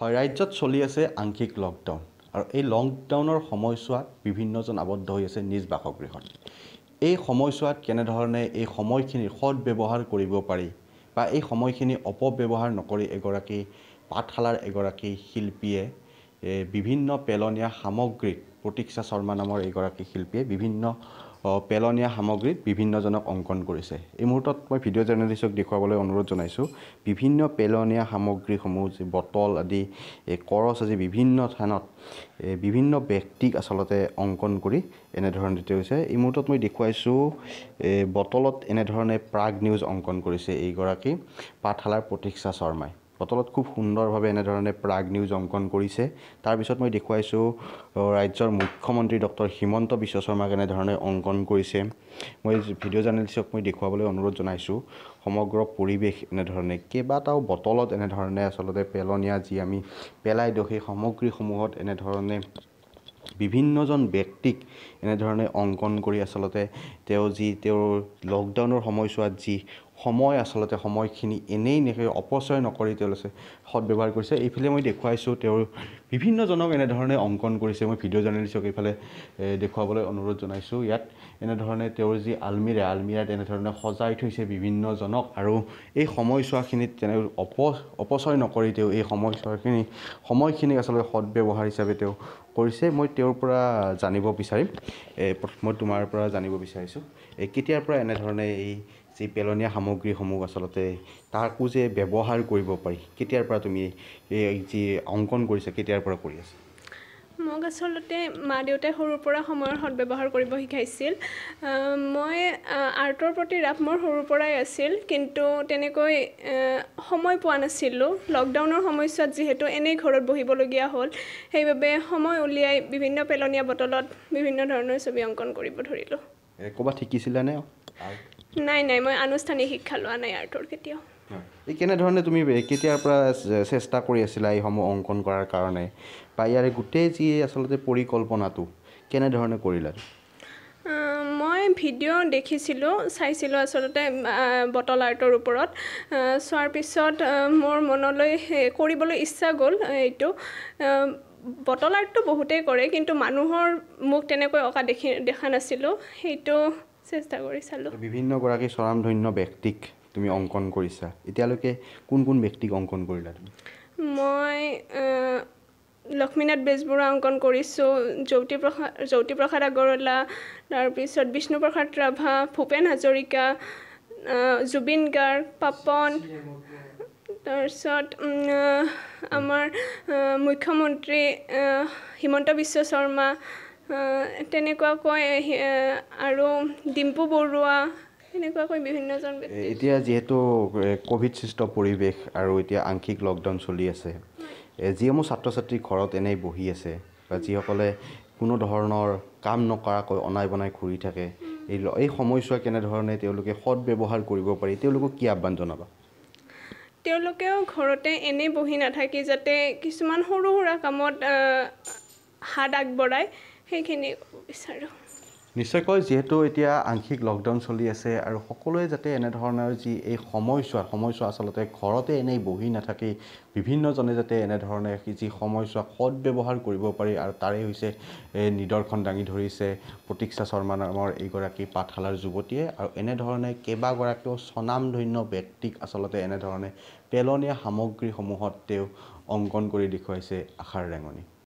হয় ৰাজ্যত চলি আছে আংশিক লকডাউন আৰু এই লকডাউনৰ সময়ছোৱাত বিভিন্নজন আবদ্ধ হৈ আছে নিজ বাসগৃহত এই সময়ছোৱাত কেনেধৰণে এই সময়খিনি সৎ ব্যৱহাৰ কৰিব পাৰি বা এই সময়খিনি অপব্যৱহাৰ নকৰি এগৰাকী পাঠশালাৰ এগৰাকী শিল্পীয়ে বিভিন্ন পেলনীয়া সামগ্ৰীক প্ৰতীক্ষা শৰ্মা নামৰ এগৰাকী শিল্পীয়ে বিভিন্ন পেলনীয়া সামগ্ৰীত বিভিন্নজনক অংকন কৰিছে এই মুহূৰ্তত মই ভিডিঅ' জাৰ্নেলিষ্টক দেখুৱাবলৈ অনুৰোধ জনাইছোঁ বিভিন্ন পেলনীয়া সামগ্ৰীসমূহ যি বটল আদি এই কৰচ আদি বিভিন্ন স্থানত বিভিন্ন ব্যক্তিক আচলতে অংকন কৰি এনেধৰণে দেখুৱাইছে এই মুহূৰ্তত মই দেখুৱাইছোঁ বটলত এনেধৰণে প্ৰাগ নিউজ অংকন কৰিছে এইগৰাকী পাঠশালাৰ প্ৰতীক্ষা শৰ্মাই বটলত খুব সুন্দৰভাৱে এনেধৰণে প্ৰাগ নিউজ অংকন কৰিছে তাৰপিছত মই দেখুৱাইছোঁ ৰাজ্যৰ মুখ্যমন্ত্ৰী ডক্টৰ হিমন্ত বিশ্ব শৰ্মাক এনেধৰণে অংকন কৰিছে মই ভিডিঅ' জাৰ্নেলিষ্টক মই দেখুৱাবলৈ অনুৰোধ জনাইছোঁ সমগ্ৰ পৰিৱেশ এনেধৰণে কেইবাটাও বটলত এনেধৰণে আচলতে পেলনীয়া যি আমি পেলাই দিওঁ সেই সামগ্ৰীসমূহত এনেধৰণে বিভিন্নজন ব্যক্তিক এনেধৰণে অংকন কৰি আচলতে তেওঁ যি তেওঁৰ লকডাউনৰ সময়ছোৱাত যি সময় আচলতে সময়খিনি এনেই নেকি অপচয় নকৰি তেওঁলোকে ব্যৱহাৰ কৰিছে এইফালে মই দেখুৱাইছোঁ তেওঁ বিভিন্নজনক এনেধৰণে অংকন কৰিছে মই ভিডিঅ' জাৰ্ণেলিষ্টক এইফালে দেখুৱাবলৈ অনুৰোধ জনাইছোঁ ইয়াত এনেধৰণে তেওঁৰ যি আলমিৰা আলমিৰাত এনেধৰণে সজাই থৈছে বিভিন্নজনক আৰু এই সময়ছোৱাখিনিত তেনে অপ অপচয় নকৰি তেওঁ এই সময়ছোৱাখিনি সময়খিনিক আচলতে সদব্যৱহাৰ হিচাপে তেওঁ কৰিছে মই তেওঁৰ পৰা জানিব বিচাৰিম প্ৰথমত তোমাৰ পৰা জানিব বিচাৰিছোঁ এই কেতিয়াৰ পৰা এনেধৰণে এই যি পেলনীয়া সামগ্ৰীসমূহ আচলতে তাকো যে ব্যৱহাৰ কৰিব পাৰি কেতিয়াৰ পৰা তুমি এই যি অংকন কৰিছা কেতিয়াৰ পৰা কৰি আছা মোক আচলতে মা দেউতাই সৰুৰ পৰা সময়ৰ সদব্যৱহাৰ কৰিব শিকাইছিল মই আৰ্টৰ প্ৰতি ৰাপ মোৰ সৰুৰ পৰাই আছিল কিন্তু তেনেকৈ সময় পোৱা নাছিলোঁ লকডাউনৰ সময়ছোৱাত যিহেতু এনেই ঘৰত বহিবলগীয়া হ'ল সেইবাবে সময় উলিয়াই বিভিন্ন পেলনীয়া বটলত বিভিন্ন ধৰণৰ ছবি অংকন কৰিব ধৰিলোঁ ক'ৰবাত শিকিছিলানে নাই নাই মই আনুষ্ঠানিক শিক্ষা লোৱা নাই আৰ্টৰ কেতিয়াও এই কেনেধৰণে তুমি কেতিয়াৰ পৰা চেষ্টা কৰি আছিলা এইসমূহ অংকন কৰাৰ কাৰণে বা ইয়াৰে গোটেই যি আচলতে পৰিকল্পনাটো কেনেধৰণে কৰিলা মই ভিডিঅ' দেখিছিলোঁ চাইছিলোঁ আচলতে বটল আৰ্টৰ ওপৰত চোৱাৰ পিছত মোৰ মনলৈ কৰিবলৈ ইচ্ছা গ'ল এইটো বটল আৰ্টটো বহুতেই কৰে কিন্তু মানুহৰ মোক তেনেকৈ অঁকা দেখি দেখা নাছিলোঁ সেইটো চেষ্টা কৰি চালোঁ বিভিন্নগৰাকী স্বৰামধন্য ব্যক্তিক তুমি অংকন কৰিছা এতিয়ালৈকে কোন কোন ব্যক্তিক অংকন কৰিলা তুমি মই লক্ষ্মীনাথ বেজবৰুৱা অংকন কৰিছোঁ জ্যোতিপ্ৰসাদ জ্যোতিপ্ৰসাদ আগৰৱালা তাৰপিছত বিষ্ণুপ্ৰসাদ ৰাভা ভূপেন হাজৰিকা জুবিন গাৰ্গ পাপন তাৰপিছত আমাৰ মুখ্যমন্ত্ৰী হিমন্ত বিশ্ব শৰ্মা তেনেকুৱাকৈ আৰু ডিম্পু বৰুৱা সেনেকুৱাকৈ বিভিন্নজন এতিয়া যিহেতু ক'ভিড সৃষ্ট পৰিৱেশ আৰু এতিয়া আংশিক লকডাউন চলি আছে যিসমূহ ছাত্ৰ ছাত্ৰী ঘৰত এনেই বহি আছে বা যিসকলে কোনো ধৰণৰ কাম নকৰাকৈ অনাই বনাই ঘূৰি থাকে এই এই সময়ছোৱা কেনেধৰণে তেওঁলোকে সৎ ব্যৱহাৰ কৰিব পাৰি তেওঁলোকক কি আহ্বান জনাবা তেওঁলোকেও ঘৰতে এনেই বহি নাথাকি যাতে কিছুমান সৰু সুৰা কামত হাত আগবঢ়ায় সেইখিনি বিচাৰোঁ নিশ্চয়কৈ যিহেতু এতিয়া আংশিক লকডাউন চলি আছে আৰু সকলোৱে যাতে এনেধৰণৰ যি এই সময়ছোৱা সময়ছোৱা আচলতে ঘৰতে এনেই বহি নাথাকি বিভিন্নজনে যাতে এনেধৰণে যি সময়ছোৱা সদ ব্যৱহাৰ কৰিব পাৰি আৰু তাৰে হৈছে এই নিদৰ্শন দাঙি ধৰিছে প্ৰতীক্ষা শৰ্মা নামৰ এইগৰাকী পাঠশালাৰ যুৱতীয়ে আৰু এনেধৰণে কেইবাগৰাকীও স্বনামধন্য ব্যক্তিক আচলতে এনেধৰণে পেলনীয়া সামগ্ৰীসমূহত তেওঁ অংকন কৰি দেখুৱাইছে আশাৰ ৰেঙনি